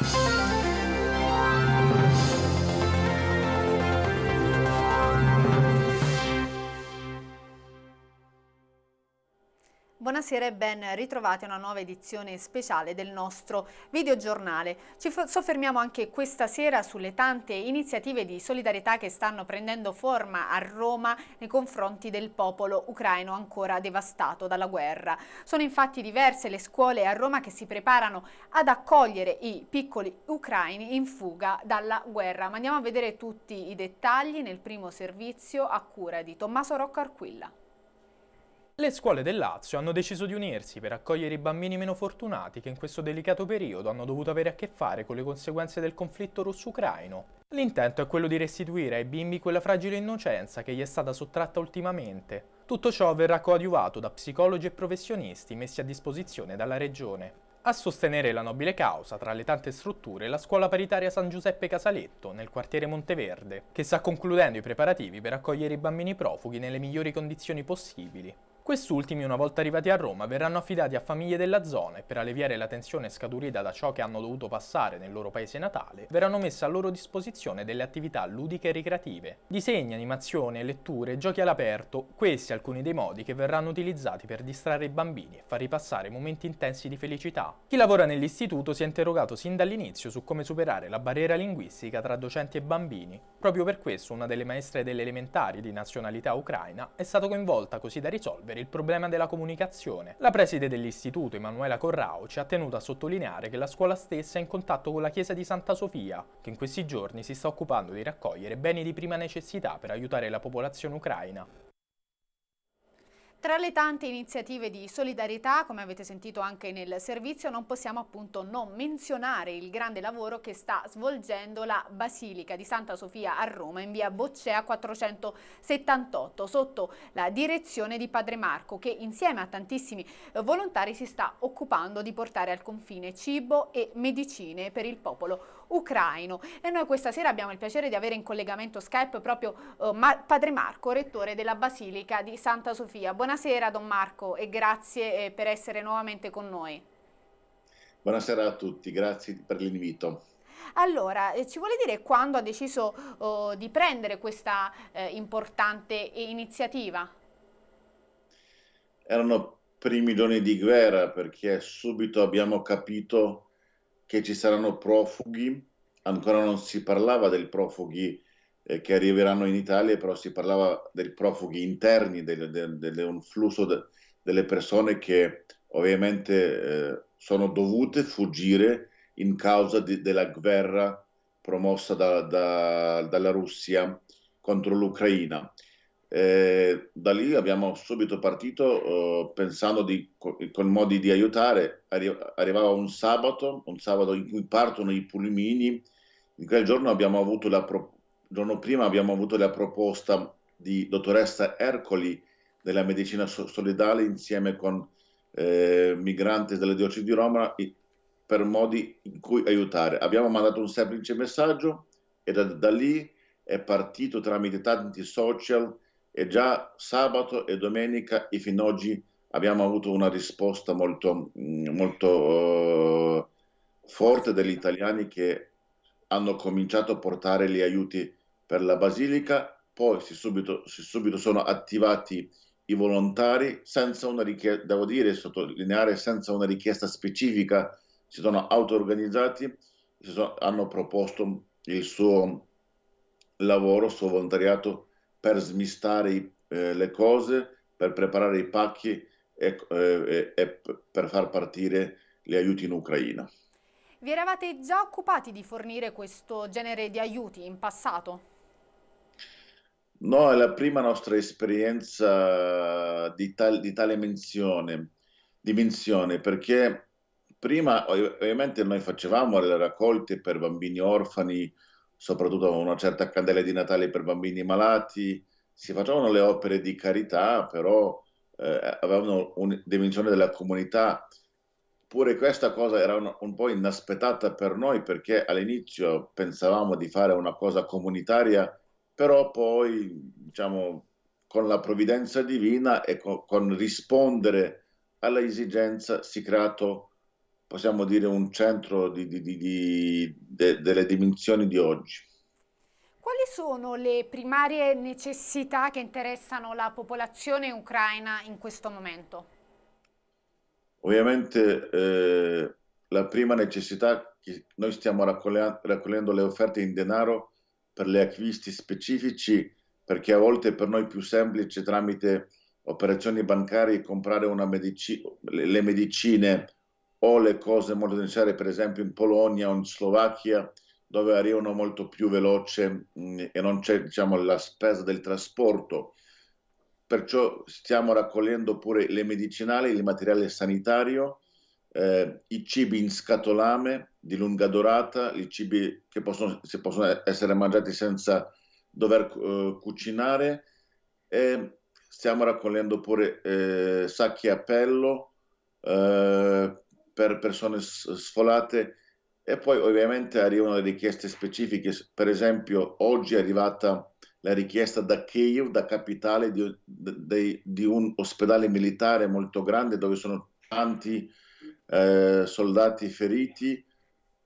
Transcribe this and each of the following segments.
Bye. Buonasera e ben ritrovati a una nuova edizione speciale del nostro videogiornale. Ci soffermiamo anche questa sera sulle tante iniziative di solidarietà che stanno prendendo forma a Roma nei confronti del popolo ucraino ancora devastato dalla guerra. Sono infatti diverse le scuole a Roma che si preparano ad accogliere i piccoli ucraini in fuga dalla guerra. Ma andiamo a vedere tutti i dettagli nel primo servizio a cura di Tommaso Roccarquilla. Arquilla. Le scuole del Lazio hanno deciso di unirsi per accogliere i bambini meno fortunati che in questo delicato periodo hanno dovuto avere a che fare con le conseguenze del conflitto russo-ucraino. L'intento è quello di restituire ai bimbi quella fragile innocenza che gli è stata sottratta ultimamente. Tutto ciò verrà coadiuvato da psicologi e professionisti messi a disposizione dalla Regione. A sostenere la nobile causa, tra le tante strutture, la scuola paritaria San Giuseppe Casaletto, nel quartiere Monteverde, che sta concludendo i preparativi per accogliere i bambini profughi nelle migliori condizioni possibili. Quest'ultimi, una volta arrivati a Roma, verranno affidati a famiglie della zona e per alleviare la tensione scaturita da ciò che hanno dovuto passare nel loro paese natale, verranno messe a loro disposizione delle attività ludiche e ricreative. Disegni, animazione, letture, giochi all'aperto, questi alcuni dei modi che verranno utilizzati per distrarre i bambini e far ripassare momenti intensi di felicità. Chi lavora nell'istituto si è interrogato sin dall'inizio su come superare la barriera linguistica tra docenti e bambini. Proprio per questo una delle maestre delle elementari di nazionalità ucraina è stata coinvolta così da risolvere risolvere il problema della comunicazione. La preside dell'istituto, Emanuela Corrao, ci ha tenuto a sottolineare che la scuola stessa è in contatto con la chiesa di Santa Sofia, che in questi giorni si sta occupando di raccogliere beni di prima necessità per aiutare la popolazione ucraina. Tra le tante iniziative di solidarietà, come avete sentito anche nel servizio, non possiamo appunto non menzionare il grande lavoro che sta svolgendo la Basilica di Santa Sofia a Roma in via Boccea 478 sotto la direzione di Padre Marco che insieme a tantissimi volontari si sta occupando di portare al confine cibo e medicine per il popolo ucraino. E noi questa sera abbiamo il piacere di avere in collegamento Skype proprio eh, Mar Padre Marco, rettore della Basilica di Santa Sofia. Buonasera Don Marco e grazie eh, per essere nuovamente con noi. Buonasera a tutti, grazie per l'invito. Allora, eh, ci vuole dire quando ha deciso oh, di prendere questa eh, importante iniziativa? Erano primi giorni di guerra perché subito abbiamo capito che ci saranno profughi, ancora non si parlava dei profughi eh, che arriveranno in Italia, però si parlava dei profughi interni, del, del, del un flusso de, delle persone che ovviamente eh, sono dovute fuggire in causa di, della guerra promossa da, da, dalla Russia contro l'Ucraina da lì abbiamo subito partito eh, pensando di, con modi di aiutare. Arri- arrivava un sabato, un sabato in cui partono i pulmini. In quel giorno abbiamo avuto la pro- giorno prima abbiamo avuto la proposta di dottoressa Ercoli della medicina so- solidale insieme con eh, migranti della diocesi di Roma per modi in cui aiutare. Abbiamo mandato un semplice messaggio e da, da lì è partito tramite tanti social e già sabato e domenica e fino ad oggi abbiamo avuto una risposta molto, mm, molto uh, forte degli italiani che hanno cominciato a portare gli aiuti per la Basilica, poi si subito, si subito sono attivati i volontari senza una richiesta, devo dire, sottolineare, senza una richiesta specifica, si sono auto-organizzati, si sono, hanno proposto il suo lavoro, il suo volontariato per smistare i, eh, le cose, per preparare i pacchi e, eh, e per far partire gli aiuti in Ucraina. Vi eravate già occupati di fornire questo genere di aiuti in passato? No, è la prima nostra esperienza di, tal di tale menzione, dimensione, perché prima ovviamente noi facevamo le raccolte per bambini orfani soprattutto una certa candela di Natale per bambini malati, si facevano le opere di carità, però eh, avevano una dimensione della comunità. Pure questa cosa era un, un po' inaspettata per noi perché all'inizio pensavamo di fare una cosa comunitaria, però poi, diciamo, con la provvidenza divina e con, con rispondere alla esigenza si è creato possiamo dire un centro di, di, di, de, delle dimensioni di oggi. Quali sono le primarie necessità che interessano la popolazione ucraina in questo momento? Ovviamente eh, la prima necessità che noi stiamo raccogliendo le offerte in denaro per gli acquisti specifici perché a volte per noi è più semplice tramite operazioni bancarie comprare medici le medicine o le cose molto necessarie, per esempio in Polonia o in Slovacchia, dove arrivano molto più veloce mh, mm, e non c'è diciamo, la spesa del trasporto. Perciò stiamo raccogliendo pure le medicinali, il materiale sanitario, eh, i cibi in scatolame di lunga durata, i cibi che possono, possono essere mangiati senza dover eh, cucinare e stiamo raccogliendo pure eh, sacchi a pello, eh, per persone sfolate e poi ovviamente arrivano le richieste specifiche, per esempio oggi è arrivata la richiesta da Kiev, da capitale di, di, di un ospedale militare molto grande dove sono tanti eh, soldati feriti,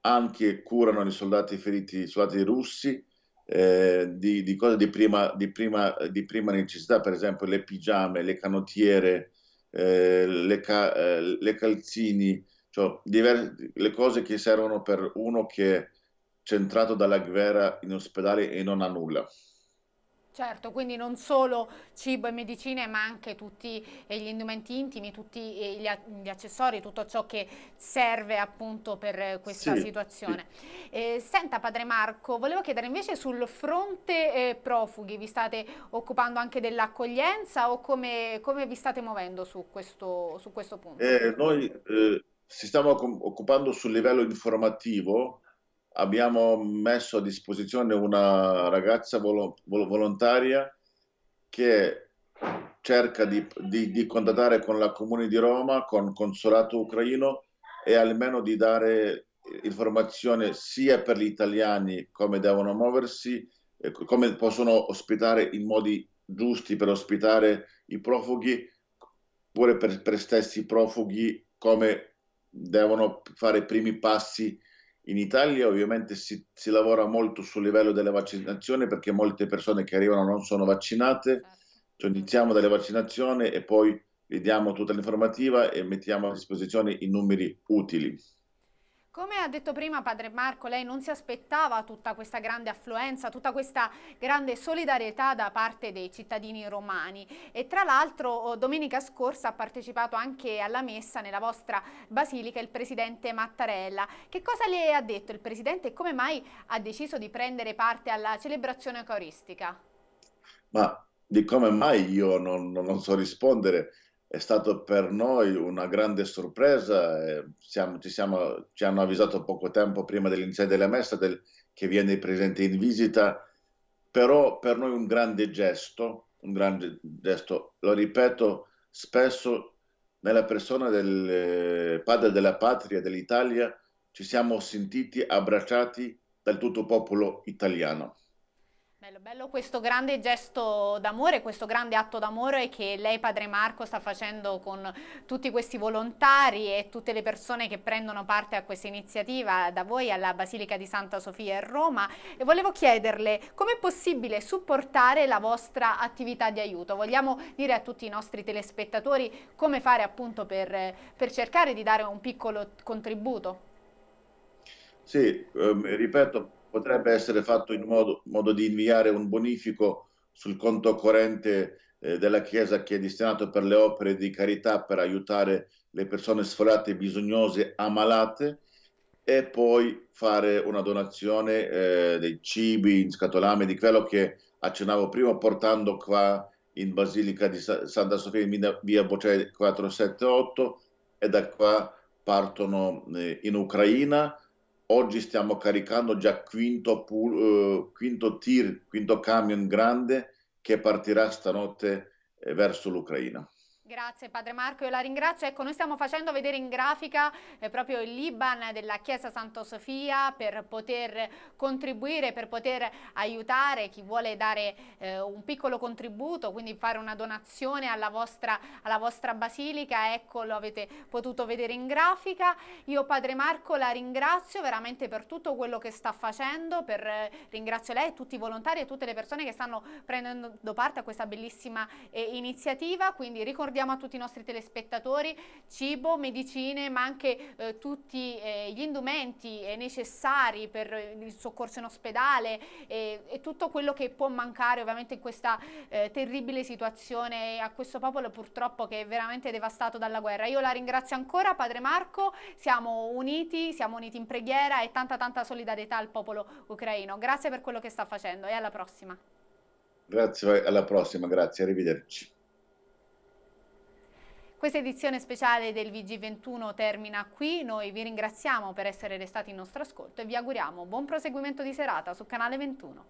anche curano i soldati feriti, i soldati russi, eh, di, di, cose di prima, di, prima, di prima, necessità, per esempio le pigiame, le canottiere, eh, le, ca- eh, le, calzini, cioè, diverse, le cose che servono per uno che è centrato dalla guerra in ospedale e non ha nulla. Certo, quindi non solo cibo e medicine, ma anche tutti eh, gli indumenti intimi, tutti eh, gli, accessori, tutto ciò che serve appunto per questa sì, situazione. Sì. Eh, senta padre Marco, volevo chiedere invece sul fronte eh, profughi, vi state occupando anche dell'accoglienza o come, come, vi state muovendo su questo, su questo punto? Eh, noi eh, ci stiamo occupando sul livello informativo, abbiamo messo a disposizione una ragazza volo, volontaria che cerca di, di, di, contattare con la Comune di Roma, con il Consolato ucraino e almeno di dare informazione sia per gli italiani come devono muoversi, come possono ospitare in modi giusti per ospitare i profughi, pure per, per stessi profughi come devono fare i primi passi in Italia. Ovviamente si, si, lavora molto sul livello delle vaccinazioni perché molte persone che arrivano non sono vaccinate. Certo. Cioè iniziamo dalle vaccinazioni e poi vediamo tutta l'informativa e mettiamo a disposizione i numeri utili. Come ha detto prima padre Marco, lei non si aspettava tutta questa grande affluenza, tutta questa grande solidarietà da parte dei cittadini romani e tra l'altro oh, domenica scorsa ha partecipato anche alla messa nella vostra basilica il presidente Mattarella. Che cosa le ha detto il presidente e come mai ha deciso di prendere parte alla celebrazione eucaristica? Ma di come mai io non, non so rispondere, è stato per noi una grande sorpresa, eh, siamo, ci, siamo, ci, hanno avvisato poco tempo prima dell'inizio della messa del, che viene presente in visita, però per noi un grande gesto, un grande gesto, lo ripeto spesso nella persona del eh, padre della patria dell'Italia ci siamo sentiti abbracciati dal tutto popolo italiano. Bello, bello questo grande gesto d'amore, questo grande atto d'amore che lei, padre Marco, sta facendo con tutti questi volontari e tutte le persone che prendono parte a questa iniziativa da voi alla Basilica di Santa Sofia a Roma. E volevo chiederle come è possibile supportare la vostra attività di aiuto. Vogliamo dire a tutti i nostri telespettatori come fare appunto per, per cercare di dare un piccolo contributo? Sì, ehm, ripeto, potrebbe essere fatto in modo, modo di inviare un bonifico sul conto corrente eh, della Chiesa che è destinato per le opere di carità per aiutare le persone sforate, bisognose, ammalate e poi fare una donazione eh, dei cibi in scatolame, di quello che accennavo prima portando qua in Basilica di Santa Sofia in via Bocciai 478 e da qua partono eh, in Ucraina Oggi stiamo caricando già quinto, uh, quinto tir, quinto camion grande che partirà stanotte eh, verso l'Ucraina. Grazie Padre Marco, io la ringrazio. Ecco, noi stiamo facendo vedere in grafica eh, proprio il Liban della Chiesa Santa Sofia per poter contribuire, per poter aiutare chi vuole dare eh, un piccolo contributo, quindi fare una donazione alla vostra, alla vostra basilica. Ecco, lo avete potuto vedere in grafica. Io Padre Marco la ringrazio veramente per tutto quello che sta facendo, per, eh, ringrazio lei, e tutti i volontari e tutte le persone che stanno prendendo parte a questa bellissima eh, iniziativa. Quindi ricordiamo ricordiamo a tutti i nostri telespettatori cibo, medicine ma anche eh, tutti eh, gli indumenti eh, necessari per il soccorso in ospedale e, e, tutto quello che può mancare ovviamente in questa eh, terribile situazione a questo popolo purtroppo che è veramente devastato dalla guerra. Io la ringrazio ancora Padre Marco, siamo uniti, siamo uniti in preghiera e tanta tanta solidarietà al popolo ucraino. Grazie per quello che sta facendo e alla prossima. Grazie, alla prossima, grazie, arrivederci. Questa edizione speciale del VG21 termina qui, noi vi ringraziamo per essere restati in nostro ascolto e vi auguriamo buon proseguimento di serata su Canale 21.